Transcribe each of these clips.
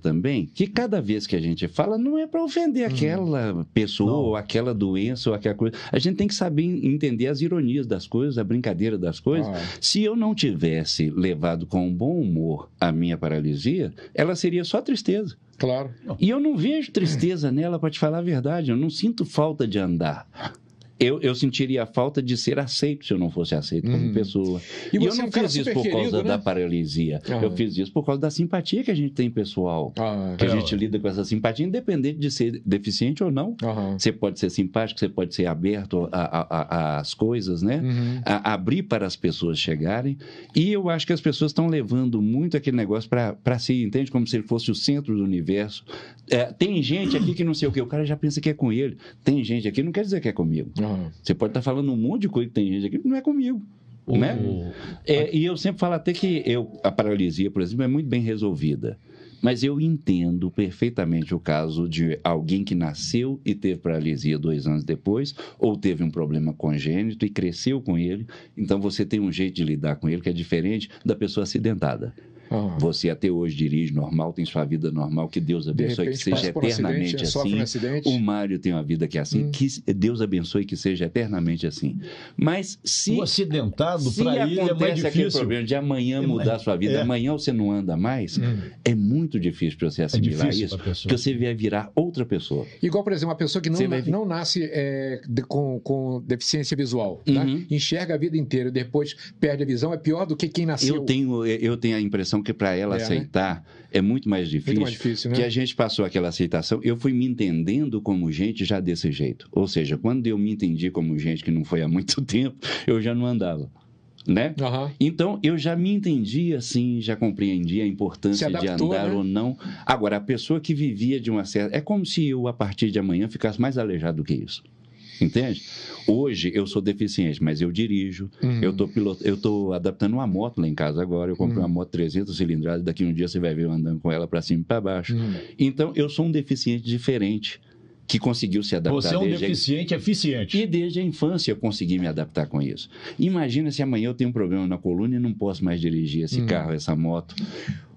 também que cada vez que a gente fala não é para ofender uhum. aquela pessoa, ou aquela doença, ou aquela coisa. A gente tem que saber entender as ironias das coisas, a brincadeira das coisas. Ah. Se eu não tivesse levado com um bom humor a minha paralisia, ela seria só tristeza. Claro. E eu não vejo tristeza nela, para te falar a verdade. Eu não sinto falta de andar eu, eu sentiria falta de ser aceito se eu não fosse aceito hum. como uhum. pessoa. E, e eu não é fiz isso por querido, causa né? da paralisia. Ah, eu fiz isso por causa da simpatia que a gente tem pessoal. Ah, que é. a gente lida com essa simpatia, independente de ser deficiente ou não. Você pode ser simpático, você pode ser aberto às coisas, né? Uhum. A, abrir para as pessoas chegarem. E eu acho que as pessoas estão levando muito aquele negócio para si, entende? Como se ele fosse o centro do universo. É, tem gente aqui que não sei o quê, o cara já pensa que é com ele. Tem gente aqui, não quer dizer que é comigo. Uhum. Você pode estar tá falando um monte de coisa que tem gente aqui que não é comigo. Uhum. Né? É, e eu sempre falo até que eu, a paralisia, por exemplo, é muito bem resolvida. Mas eu entendo perfeitamente o caso de alguém que nasceu e teve paralisia dois anos depois, ou teve um problema congênito e cresceu com ele. Então você tem um jeito de lidar com ele que é diferente da pessoa acidentada. Você até hoje dirige normal, tem sua vida normal, que Deus abençoe que seja eternamente um assim. acidente, assim. Um o Mário tem uma vida que é assim, hum. que Deus abençoe que seja eternamente assim. Mas se o acidentado para ele é mais difícil. aquele problema de amanhã é mudar sua vida, é. amanhã você não anda mais, hum. é muito difícil para você é assimilar é isso, porque você vai virar outra pessoa. Igual, por exemplo, uma pessoa que não, não nasce é, de, com, com, deficiência visual, tá? uhum. tá? enxerga a vida inteira, depois perde a visão, é pior do que quem nasceu. Eu tenho, eu tenho a impressão porque que para ela é, né? aceitar né? é muito mais difícil. Muito mais difícil né? Que a gente passou aquela aceitação. Eu fui me entendendo como gente já desse jeito. Ou seja, quando eu me entendi como gente que não foi há muito tempo, eu já não andava né? Uhum. Então eu já me entendi assim, já compreendi a importância adaptou, de andar né? ou não. Agora, a pessoa que vivia de uma certa. É como se eu, a partir de amanhã, ficasse mais aleijado do que isso. Entende? Hoje eu sou deficiente, mas eu dirijo. Uhum. Eu tô piloto, eu tô adaptando uma moto lá em casa agora. Eu comprei uhum. uma moto 300 cilindrada, daqui um dia você vai ver eu andando com ela para cima e para baixo. Uhum. Então eu sou um deficiente diferente que conseguiu se adaptar. Você é um deficiente a... eficiente. E desde a infância eu consegui me adaptar com isso. Imagina se amanhã eu tenho um problema na coluna e não posso mais dirigir esse uhum. carro, essa moto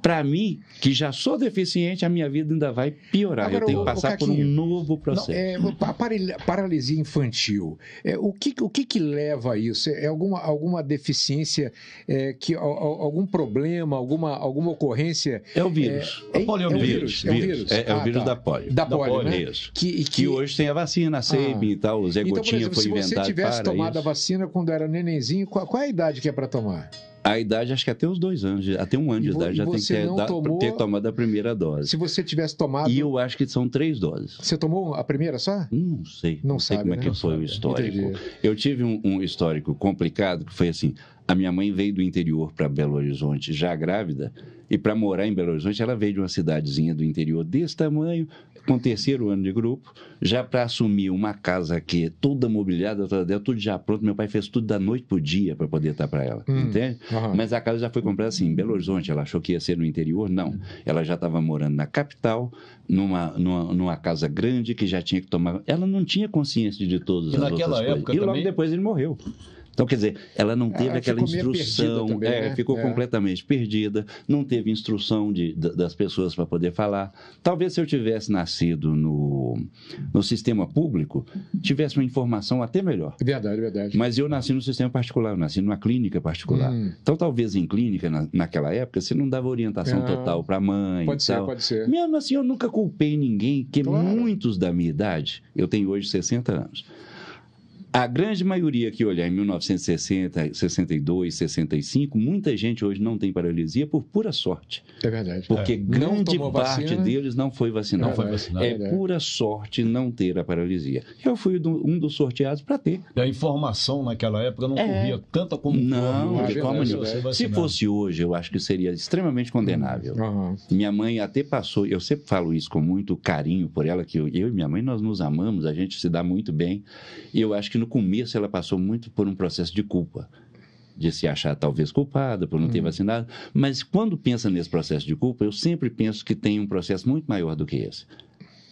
para mim, que já sou deficiente, a minha vida ainda vai piorar. Agora, eu tenho que passar por um novo processo. Não, é, paralisia infantil. É, o que, o que, que leva a isso? É alguma, alguma deficiência, é, que, algum problema, alguma, alguma ocorrência? É o vírus. É, o É o é vírus. É o vírus, é, é ah, tá. da polio. Da, da polio, né? Isso. Que, que... que, hoje tem a vacina, a SEIB ah. e tal, o Zé então, Gotinha exemplo, foi inventado para isso. se você tivesse tomado isso. a vacina quando era nenenzinho, qual, qual é a idade que é para tomar? A idade, acho que até os dois anos, até um ano de idade, já tem que ter, tomou, ter, tomado a primeira dose. Se você tivesse tomado. E eu acho que são três doses. Você tomou a primeira só? Não sei. Não, não sei sabe, como né? é que né? não foi sabe. o histórico. Entendi. Eu tive um, um histórico complicado que foi assim: a minha mãe veio do interior para Belo Horizonte, já grávida, e para morar em Belo Horizonte, ela veio de uma cidadezinha do interior desse tamanho, com terceiro ano de grupo, já para assumir uma casa aqui, toda mobiliada, toda dela, tudo já pronto. Meu pai fez tudo da noite para o dia para poder estar para ela, hum, entende? Uhum. Mas a casa já foi comprada assim, em Belo Horizonte. Ela achou que ia ser no interior, não. Ela já estava morando na capital, numa, numa, numa, casa grande que já tinha que tomar. Ela não tinha consciência de todos e as coisas. E logo também... depois ele morreu. Então, quer dizer, ela não é, teve ela aquela instrução, também, é, né? ficou é. completamente perdida, não teve instrução de, das pessoas para poder falar. Talvez se eu tivesse nascido no, no sistema público, tivesse uma informação até melhor. Verdade, verdade. Mas eu nasci no sistema particular, eu nasci numa clínica particular. Hum. Então, talvez em clínica, na, naquela época, você não dava orientação total para a mãe. Pode ser, pode ser. Mesmo assim, eu nunca culpei ninguém, que claro. muitos da minha idade, eu tenho hoje 60 anos a grande maioria que olhar em 1960, 62, 65, muita gente hoje não tem paralisia por pura sorte. É verdade. Porque é. grande parte vacina, deles não foi vacinado. Não foi vacinado. É, é pura sorte não ter a paralisia. Eu fui do, um dos sorteados para ter. E a informação naquela época não é. corria tanta como Não, de como né? nenhuma. Se fosse hoje, eu acho que seria extremamente condenável. Uhum. Minha mãe até passou, eu sempre falo isso com muito carinho por ela, que eu, eu e minha mãe, nós nos amamos, a gente se dá muito bem. Eu acho que no começo ela passou muito por um processo de culpa, de se achar talvez culpada por não ter uhum. vacinado, mas quando pensa nesse processo de culpa, eu sempre penso que tem um processo muito maior do que esse.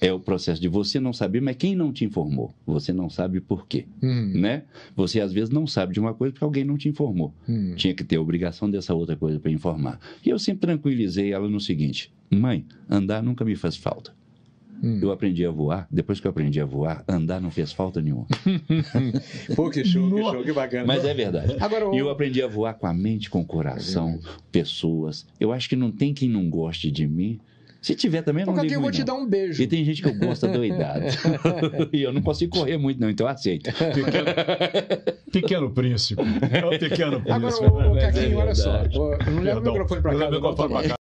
É o processo de você não saber, mas quem não te informou? Você não sabe por quê, uhum. né? Você às vezes não sabe de uma coisa porque alguém não te informou. Uhum. Tinha que ter a obrigação dessa outra coisa para informar. E eu sempre tranquilizei ela no seguinte: mãe, andar nunca me faz falta. Hum. Eu aprendi a voar. Depois que eu aprendi a voar, andar não fez falta nenhuma. Pô, que show, que show, que bacana. Mas é verdade. Agora, eu... eu aprendi a voar com a mente, com o coração, é pessoas. Eu acho que não tem quem não goste de mim. Se tiver também, não Toca ligo eu vou não. te dar um beijo. E tem gente que eu gosto doidado. e eu não consigo correr muito, não, então eu aceito. Pequeno, pequeno príncipe. É o pequeno príncipe. Agora, o Caquinho, é olha só. Não leva o microfone pra cá. Não leva o microfone pra cá.